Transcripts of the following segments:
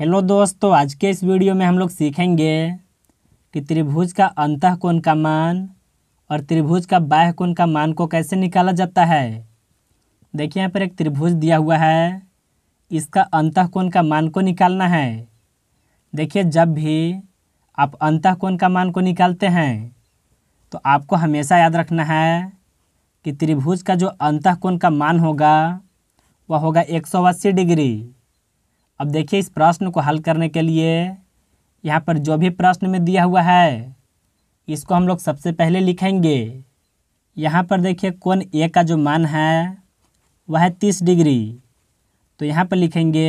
hello दोस्तों आज के इस वीडियो में हम लोग सीखेंगे कि त्रिभुज का अंत कोण का मान और त्रिभुज का बाह्य कोण का मान को कैसे निकाला जाता है देखिए यहाँ पर एक त्रिभुज दिया हुआ है इसका अंत कोण का मान को निकालना है देखिए जब भी आप अंत कोण का मान को निकालते हैं तो आपको हमेशा याद रखना है कि त्रिभुज का जो अंत कोण का मान होगा वह होगा एक डिग्री अब देखिए इस प्रश्न को हल करने के लिए यहाँ पर जो भी प्रश्न में दिया हुआ है इसको हम लोग सबसे पहले लिखेंगे यहाँ पर देखिए कौन ए का जो मान है वह है तीस डिग्री तो यहाँ पर लिखेंगे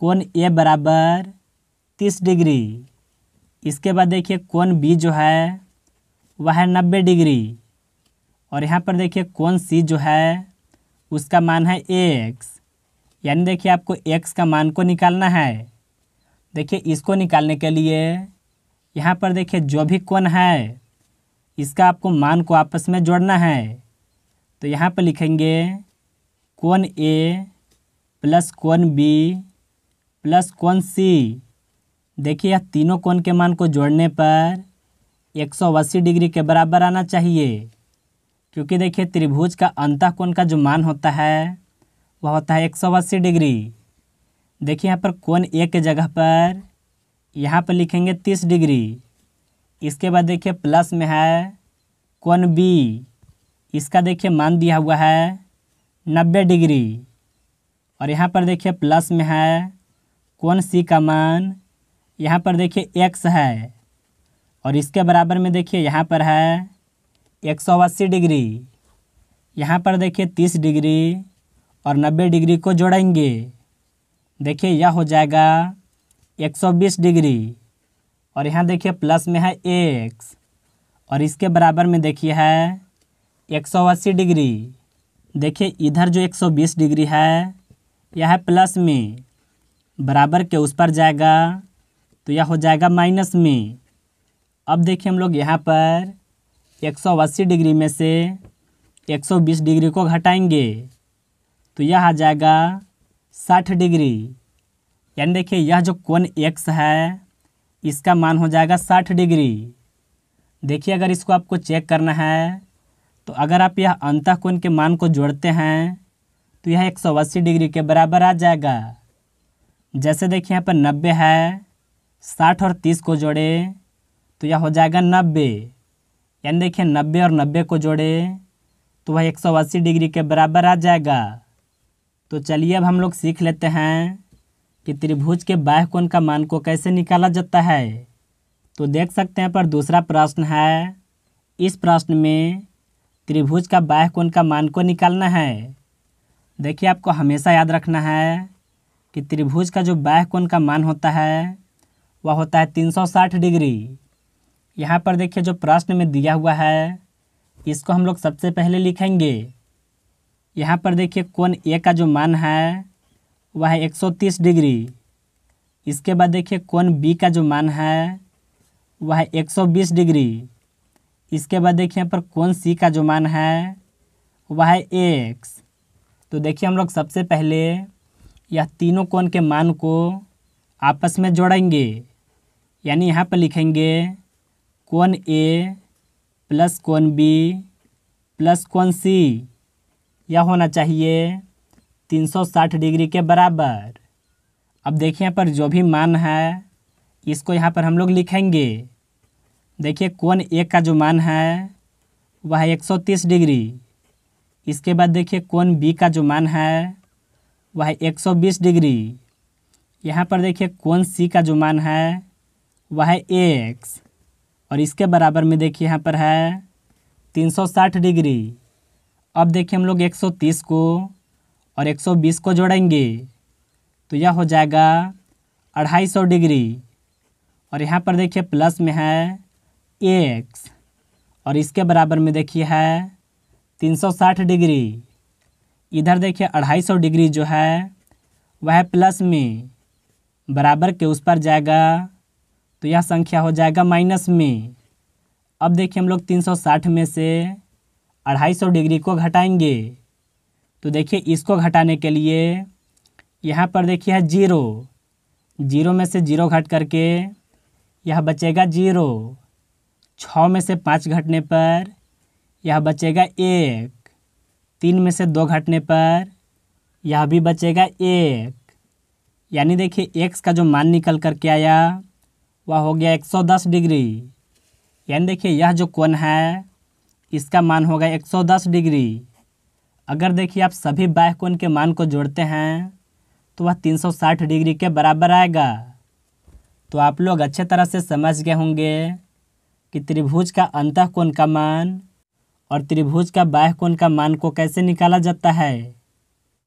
कौन ए बराबर तीस डिग्री इसके बाद देखिए कौन बी जो है वह है नब्बे डिग्री और यहाँ पर देखिए कौन सी जो है उसका मान है एक्स यानी देखिए आपको एक्स का मान को निकालना है देखिए इसको निकालने के लिए यहाँ पर देखिए जो भी कोण है इसका आपको मान को आपस में जोड़ना है तो यहाँ पर लिखेंगे कोण ए प्लस कोण बी प्लस कोण सी देखिए यह तीनों कोण के मान को जोड़ने पर अस्सी डिग्री के बराबर आना चाहिए क्योंकि देखिए त्रिभुज का अंतः कोण का जो मान होता है वह होता है एक सौ अस्सी डिग्री देखिए यहाँ पर कौन ए के जगह पर यहाँ पर लिखेंगे तीस डिग्री इसके बाद देखिए प्लस में है कौन बी इसका देखिए मान दिया हुआ है नब्बे डिग्री और यहाँ पर देखिए प्लस में है कौन सी का मान यहाँ पर देखिए एक्स है और इसके बराबर में देखिए यहाँ पर है एक सौ अस्सी डिग्री यहाँ पर देखिए तीस डिग्री और 90 डिग्री को जोड़ेंगे देखिए यह हो जाएगा 120 डिग्री और यहाँ देखिए प्लस में है एक्स और इसके बराबर में देखिए है 180 डिग्री देखिए इधर जो 120 डिग्री है यह है प्लस में बराबर के उस पर जाएगा तो यह हो जाएगा माइनस में अब देखिए हम लोग यहाँ पर 180 डिग्री में से 120 डिग्री को घटाएंगे तो यह आ जाएगा साठ डिग्री यानी देखिए यह जो कोण एक्स है इसका मान हो जाएगा साठ डिग्री देखिए अगर इसको आपको चेक करना है तो अगर आप यह अंतः कोण के मान को जोड़ते हैं तो यह एक सौ अस्सी डिग्री के बराबर आ जाएगा जैसे देखिए यहाँ पर नब्बे है साठ और तीस को जोड़े तो यह हो जाएगा नब्बे यानी देखिए नब्बे और नब्बे को जोड़े तो वह एक सौ अस्सी डिग्री के बराबर आ जाएगा तो चलिए अब हम लोग सीख लेते हैं कि त्रिभुज के बाह्य कोण का मान को कैसे निकाला जाता है तो देख सकते हैं पर दूसरा प्रश्न है इस प्रश्न में त्रिभुज का बाह्य कोण का मान को निकालना है देखिए आपको हमेशा याद रखना है कि त्रिभुज का जो बाह्य कोण का मान होता है वह होता है 360 डिग्री यहाँ पर देखिए जो प्रश्न में दिया हुआ है इसको हम लोग सबसे पहले लिखेंगे यहाँ पर देखिए कोण ए का जो मान है वह है 130 डिग्री इसके बाद देखिए कोण बी का जो मान है वह है 120 डिग्री इसके बाद देखिए यहाँ पर कोण सी का जो मान है वह है एक्स तो देखिए हम लोग सबसे पहले यह तीनों कोण के मान को आपस में जोड़ेंगे यानी यहाँ पर लिखेंगे कोण ए प्लस कोण बी प्लस कोण सी यह होना चाहिए 360 डिग्री के बराबर अब देखिए यहाँ पर जो भी मान है इसको यहाँ पर हम लोग लिखेंगे देखिए कौन एक का जो मान है वह 130 डिग्री इसके बाद देखिए कौन बी का जो मान है वह 120 डिग्री यहाँ पर देखिए कौन सी का जो मान है वह है एक्स और इसके बराबर में देखिए यहाँ पर है 360 डिग्री अब देखिए हम लोग 130 को और 120 को जोड़ेंगे तो यह हो जाएगा अढ़ाई सौ डिग्री और यहाँ पर देखिए प्लस में है एक और इसके बराबर में देखिए है 360 डिग्री इधर देखिए अढ़ाई सौ डिग्री जो है वह है प्लस में बराबर के उस पर जाएगा तो यह संख्या हो जाएगा माइनस में अब देखिए हम लोग 360 में से अढ़ाई सौ डिग्री को घटाएंगे तो देखिए इसको घटाने के लिए यहाँ पर देखिए है जीरो जीरो में से जीरो घट करके यह बचेगा जीरो छः में से पाँच घटने पर यह बचेगा एक तीन में से दो घटने पर यह भी बचेगा एक यानी देखिए एक्स का जो मान निकल कर के आया वह हो गया 110 डिग्री यानी देखिए यह जो कोण है इसका मान होगा 110 डिग्री अगर देखिए आप सभी बाह्य कोण के मान को जोड़ते हैं तो वह 360 डिग्री के बराबर आएगा तो आप लोग अच्छे तरह से समझ गए होंगे कि त्रिभुज का अंतः कोण का मान और त्रिभुज का बाह्य कोण का मान को कैसे निकाला जाता है